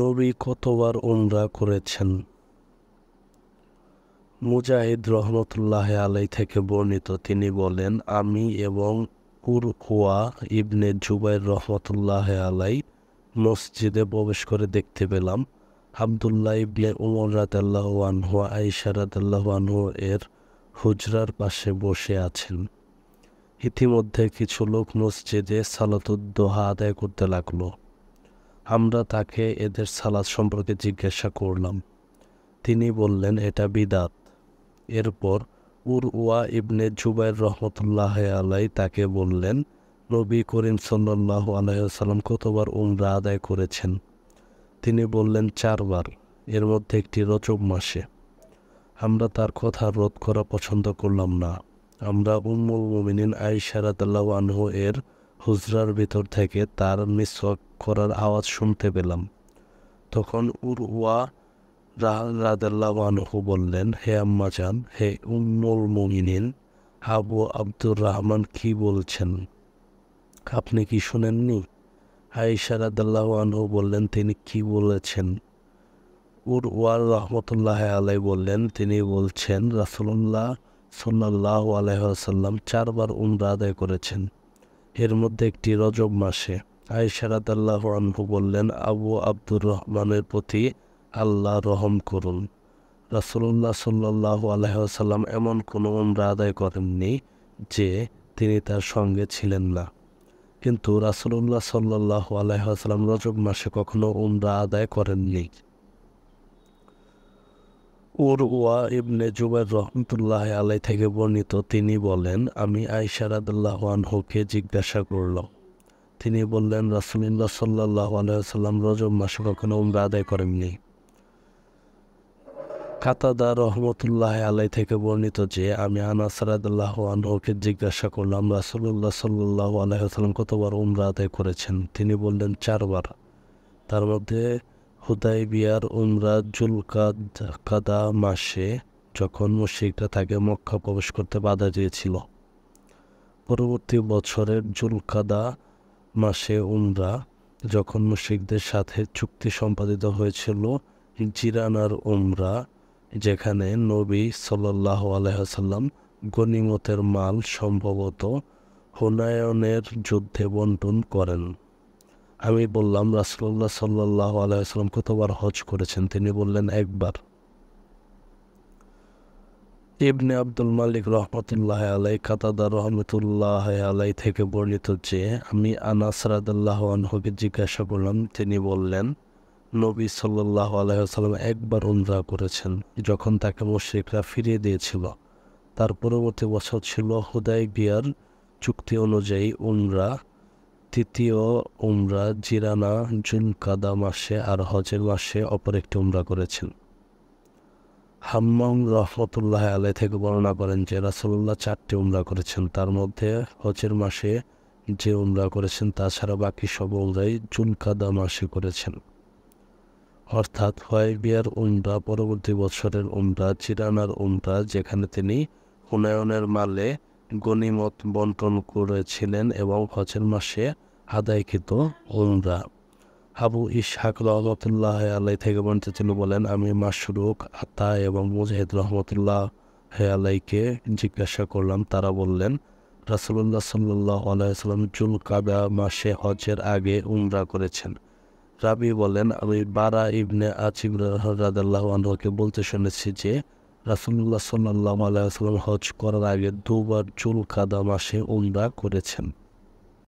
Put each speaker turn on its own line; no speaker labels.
নবী কতবার উমরা করেছেন মুজাহিদ রহমতুল্লাহ আলাই থেকে বর্ণিত তিনি বলেন আমি এবং কুরকুয়া ইবনে জুবাইর রহমতুল্লাহ আলাই মসজিদে প্রবেশ করে দেখতে পেলাম আবদুল্লাহ ইবনে উমর রাতাল্লাহ আনহু আইসা রাতাল্লাহ এর হুজরার পাশে বসে আছেন ইতিমধ্যে কিছু লোক মসজিদে সালাতুদ্দোহা আদায় করতে লাগলো আমরা তাকে এদের সালাদ সম্পর্কে জিজ্ঞাসা করলাম তিনি বললেন এটা বিদাত এরপর উরওয়া ইবনে জুবাইর রহমতুল্লাহ আলাই তাকে বললেন রবি করিম সাল্লাহ আলাইসাল্লাম কতবার উমরা আদায় করেছেন তিনি বললেন চারবার এর মধ্যে একটি রচব মাসে আমরা তার কথা রোধ করা পছন্দ করলাম না আমরা উম্মুল মোমিনিন আইসারাত আল্লাহ আনহু এর হুজরার ভেতর থেকে তার মিসওয়াক করার আওয়াজ শুনতে পেলাম তখন উরওয়া রাহাদাল্লাহ বললেন হে আম্মা হে উম্মুল মমিনিন আবু আব্দুর রহমান কি বলছেন আপনি কি শুনেননি আয়েশা রাদাল্লাহ বললেন তিনি কি বলেছেন উর ওয়ার রহমতুল্লাহ আলাই বললেন তিনি বলছেন রাসুল্লাহ সাল্লাহ আলহ্লাম সাল্লাম চারবার উমরা আদায় করেছেন এর মধ্যে একটি রজব মাসে আয়সারাত আল্লাহ আনহু বললেন আবু আব্দুর রহমানের প্রতি আল্লাহ রহম করুন রাসুল্লাহ সাল্লাহ আলহাম এমন কোনো উমরা আদায় করেননি যে তিনি তার সঙ্গে ছিলেন না কিন্তু রাসুল্লাহ সাল্লাহ আলহাম রজব মাসে কখনো উমরা আদায় করেননি উরওয়া ইবনে জুবের রহমতুল্লাহ আলাই থেকে বর্ণিত তিনি বলেন আমি আইসারাদুল্লাহ আনহুকে জিজ্ঞাসা করল তিনি বললেন রাসুলিল্লা সাল্লাহ আলাইসাল্লাম রজব মাসে কখনো উমরা আদায় করেননি কাতাদা রহমতুল্লাহ আলাই থেকে বর্ণিত যে আমি আনাসারাদুল্লাহ আনহুকে জিজ্ঞাসা করলাম রাসুল্লাহ সাল্লাহ আলাইসাল্লাম কতবার উমরা আদায় করেছেন তিনি বললেন চারবার তার মধ্যে হুদাইবিয়ার উমরা জুল কাদা মাসে যখন মুশিকরা তাকে মক্কা প্রবেশ করতে বাধা দিয়েছিল পরবর্তী বছরের জুলকাদা মাসে উমরা যখন মুশিকদের সাথে চুক্তি সম্পাদিত হয়েছিল জিরানার উমরা যেখানে নবী সাল্লাহ আলহাম গনিমতের মাল সম্ভবত হুনায়নের যুদ্ধে বন্টন করেন আমি বললাম রাসুল্লাহ সাল্লাহ আলাইসালাম কতবার হজ করেছেন তিনি বললেন একবার ইবনে আব্দুল মালিক রহমতুল্লাহ আলাই কাতাদা রহমতুল্লাহ আলাই থেকে বর্ণিত যে আমি আনাসরাদুল্লাহ রাদাল্লাহ আনহকে জিজ্ঞাসা করলাম তিনি বললেন নবী সাল্লাহ আলাইসাল্লাম একবার উমরা করেছেন যখন তাকে মুশ্রিকরা ফিরিয়ে দিয়েছিল তার পরবর্তী বছর ছিল হুদাই বিয়ার চুক্তি অনুযায়ী উমরা তৃতীয় উমরা জিরানা জুলকাদা মাসে আর হজের মাসে অপর একটি উমরা করেছেন হাম্মাম রহমতুল্লাহ আলাই থেকে বর্ণনা করেন যে রাসুল্লাহ চারটি উমরা করেছেন তার মধ্যে হজের মাসে যে উমরা করেছেন তাছাড়া বাকি সব উমরাই জুলকাদা মাসে করেছেন অর্থাৎ বিয়ার উমরা পরবর্তী বছরের উমরা চিরানার উমরা যেখানে তিনি হুনায়নের মালে গনিমত বন্টন করেছিলেন এবং হজের মাসে আদায়কৃত উমরা আবু ইশাক রহমতুল্লাহ আল্লাহ থেকে বর্ণিত ছিল বলেন আমি মাসরুক আতা এবং মুজাহিদ রহমতুল্লাহ আলাইকে জিজ্ঞাসা করলাম তারা বললেন রাসুল্লাহ সাল্লাহ আলাইসাল্লাম জুল কাবা মাসে হজের আগে উমরা করেছেন রাবি বলেন আমি বারা ইবনে আজিম রাদাল্লাহ আনহকে বলতে শুনেছি যে রাসুল্লাহ সাল্লাম আলাইসাল্লাম হজ করার আগে দুবার চুল কাদা মাসে উমরা করেছেন